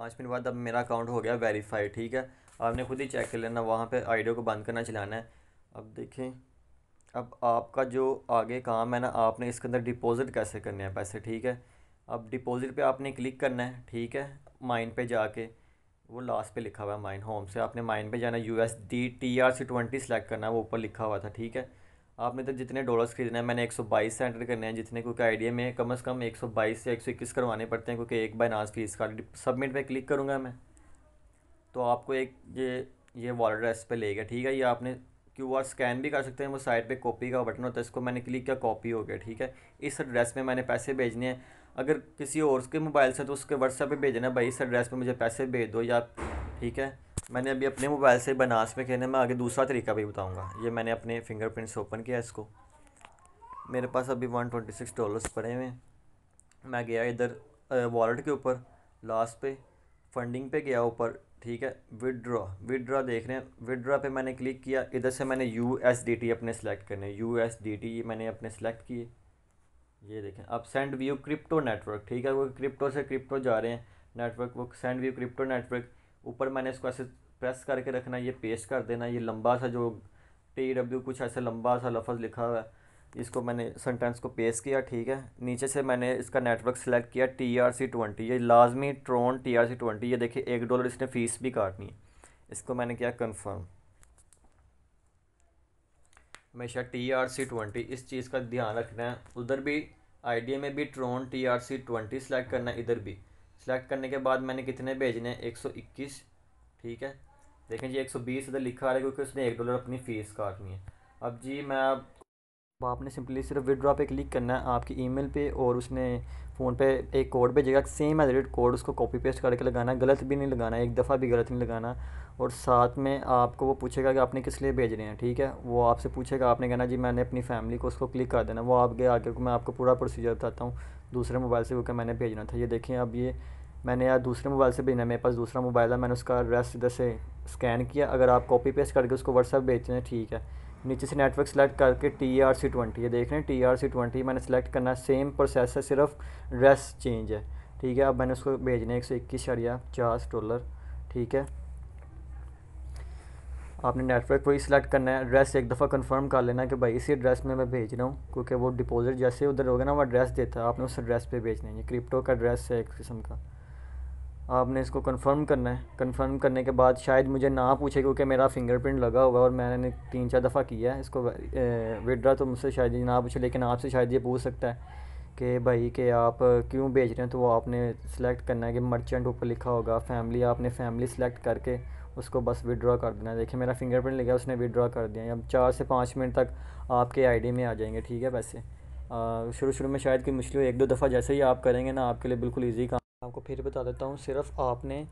पाँच मिनट बाद अब मेरा अकाउंट हो गया वेरीफाई ठीक है आपने खुद ही चेक कर लेना वहाँ पे आइडियो को बंद करना चलाना है अब देखें अब आपका जो आगे काम है ना आपने इसके अंदर डिपॉजिट कैसे करने हैं पैसे ठीक है अब डिपॉजिट पे आपने क्लिक करना है ठीक है माइन पे जाके वो लास्ट पे लिखा हुआ है माइन होम से आपने माइन पे जाना U S D T R C twenty select करना है वो ऊपर लिखा हुआ था ठीक है आपने तक तो जितने डॉलर्स खरीदने हैं मैंने 122 से एंटर करने हैं जितने क्योंकि आइडिया में कम से कम 122 से 121 करवाने पड़ते हैं क्योंकि एक बाय नाज फीस का सबमिट पे क्लिक करूँगा मैं तो आपको एक ये ये वॉलेट एड्रेस पर लेगा ठीक है ये आपने क्यू आर स्कैन भी कर सकते हैं वो साइड पर कॉपी का बटन होता है इसको मैंने क्लिक किया कॉपी हो गया ठीक है इस एड्रेस में मैंने पैसे भेजने हैं अगर किसी और के मोबाइल से तो उसके व्हाट्सएप पर भेजना भाई इस एड्रेस पर मुझे पैसे भेज दो या ठीक है मैंने अभी अपने मोबाइल से बनास में कहने में आगे दूसरा तरीका भी बताऊंगा ये मैंने अपने फिंगरप्रिंट्स ओपन किया इसको मेरे पास अभी वन ट्वेंटी सिक्स डॉलर्स पड़े हुए हैं मैं गया इधर वॉलेट के ऊपर लास्ट पे फंडिंग पे गया ऊपर ठीक है विदड्रॉ विदड्रॉ देख रहे हैं विदड्रॉ पे मैंने क्लिक किया इधर से मैंने यू एस डी टी अपने सेलेक्ट करने यू एस डी टी मैंने अपने सेलेक्ट किए ये देखें अब सेंड व्यू क्रिप्टो नेटवर्क ठीक है वो क्रिप्टो से क्रिप्टो जा रहे हैं नेटवर्क वो सेंड व्यू क्रिप्टो नेटवर्क ऊपर मैंने इसको ऐसे प्रेस करके रखना ये पेस्ट कर देना ये लंबा सा जो टी डब्ल्यू e कुछ ऐसे लंबा सा लफज लिखा हुआ है इसको मैंने सेंटेंस को पेस्ट किया ठीक है नीचे से मैंने इसका नेटवर्क सेलेक्ट किया टी आर सी ट्वेंटी ये लाजमी Tron T R C twenty ये देखिए एक डॉलर इसने फ़ीस भी काटनी है इसको मैंने किया कंफर्म हमेशा टी आर सी ट्वेंटी इस चीज़ का ध्यान रखना है उधर भी आईडिया में भी Tron T R C twenty select करना है इधर भी सेलेक्ट करने के बाद मैंने कितने भेजने सौ इक्कीस ठीक है देखें जी 120 सौ इधर लिखा आ रहा है क्योंकि उसने एक डॉलर अपनी फ़ीस काटनी है अब जी मैं आप अब आपने सिंपली सिर्फ विदड्रॉ पे क्लिक करना है आपकी ईमेल पे और उसने फ़ोन पे एक कोड भेजेगा सेम एज रेट कोड उसको कॉपी पेस्ट करके लगाना गलत भी नहीं लगाना एक दफ़ा भी गलत नहीं लगाना और साथ में आपको वो पूछेगा कि आपने किस लिए भेज रहे हैं ठीक है वो आपसे पूछेगा आपने कहना जी मैंने अपनी फैमिली को उसको क्लिक कर देना वो आपके आगे मैं आपको पूरा प्रोसीजर बताता हूँ दूसरे मोबाइल से होकर मैंने भेजना था ये देखें अब ये मैंने यार दूसरे मोबाइल से भेजना मेरे पास दूसरा मोबाइल है मैंने उसका एड्रेस इधर से स्कैन किया अगर आप कॉपी पेस्ट करके उसको व्हाट्सअप भेजते हैं ठीक है नीचे से नेटवर्क सेलेक्ट करके टी आर सी ट्वेंटी ये देख रहे हैं टी आर सी ट्वेंटी मैंने सेलेक्ट करना है सेम प्रोसेस है सिर्फ ड्रेस चेंज है ठीक है अब मैंने उसको भेजना है एक सौ इक्कीस शरिया चार डॉलर ठीक है आपने नेटवर्क वही सिलेक्ट करना है एड्रेस एक दफ़ा कंफर्म कर लेना कि भाई इसी एड्रेस में मैं भेज रहा हूँ क्योंकि वो डिपॉजिट जैसे उधर होगा ना वो एड्रेस देता है आपने उस एड्रेस पे भेजना है ये क्रिप्टो का एड्रेस है एक किस्म का आपने इसको कंफर्म करना है कंफर्म करने के बाद शायद मुझे ना पूछे क्योंकि मेरा फिंगरप्रिंट लगा हुआ और मैंने तीन चार दफ़ा किया है इसको विड्रा तो मुझसे शायद ना पूछे लेकिन आपसे शायद ये पूछ सकता है कि भाई कि आप क्यों भेज रहे हैं तो वो आपने सिलेक्ट करना है कि मर्चेंट ऊपर लिखा होगा फैमिली आपने फैमिली सिलेक्ट करके उसको बस विड्रा कर देना है देखिए मेरा फिंगरप्रिंट लिखा उसने विड्रा कर दिया अब चार से पाँच मिनट तक आपके आईडी में आ जाएंगे ठीक है वैसे शुरू शुरू में शायद कोई मुश्किल हो एक दो दफ़ा जैसे ही आप करेंगे ना आपके लिए बिल्कुल ईजी काम आपको फिर बता देता हूँ सिर्फ आपने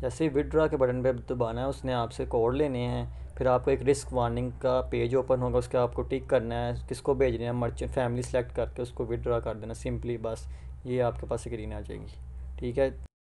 जैसे विड्रा के बटन पे दबाना है उसने आपसे कोड लेने हैं फिर आपको एक रिस्क वार्निंग का पेज ओपन होगा उसके आपको टिक करना है किसको भेजना है मर्चेंट फैमिली सेलेक्ट करके उसको विड्रा कर देना सिंपली बस ये आपके पास स्क्रीन आ जाएगी ठीक है